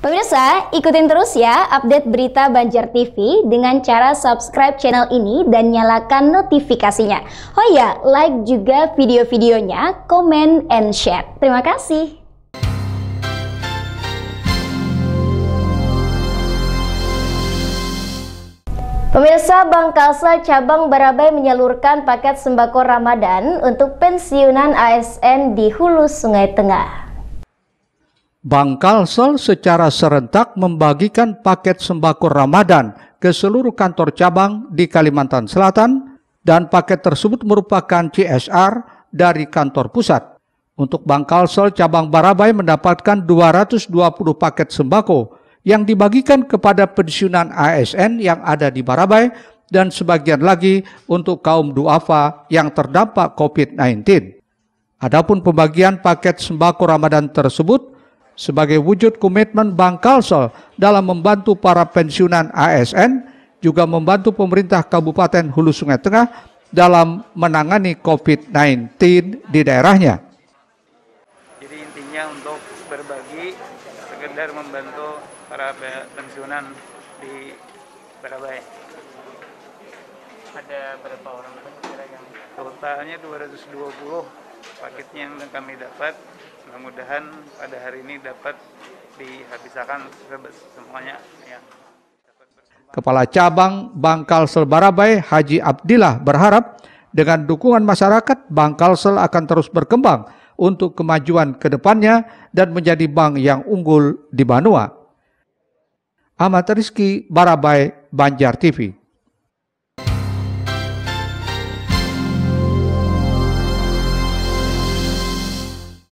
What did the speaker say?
Pemirsa, ikutin terus ya update berita Banjar TV dengan cara subscribe channel ini dan nyalakan notifikasinya. Oh ya, like juga video-videonya, comment and share. Terima kasih. Pemirsa Bank Kalsel Cabang Barabai menyalurkan paket sembako Ramadan untuk pensiunan ASN di Hulu Sungai Tengah. Bank Kalsel secara serentak membagikan paket sembako Ramadan ke seluruh kantor cabang di Kalimantan Selatan dan paket tersebut merupakan CSR dari kantor pusat. Untuk Bank Kalsel cabang Barabai mendapatkan 220 paket sembako yang dibagikan kepada pensiunan ASN yang ada di Barabai dan sebagian lagi untuk kaum duafa yang terdampak COVID-19. Adapun pembagian paket sembako Ramadan tersebut sebagai wujud komitmen Bank Kalsel dalam membantu para pensiunan ASN juga membantu pemerintah Kabupaten Hulu Sungai Tengah dalam menangani COVID-19 di daerahnya. Jadi intinya untuk berbagi sekedar membantu para pensiunan di Barabai. Ada berapa orang yang totalnya 220 paketnya yang kami dapat mudah-mudahan pada hari ini dapat dihabiskan semuanya ya. Kepala Cabang Bangkal Barabai Haji Abdillah berharap dengan dukungan masyarakat Bangkalsel akan terus berkembang untuk kemajuan ke depannya dan menjadi bank yang unggul di Banua. Ahmad Rizki Barabai Banjar TV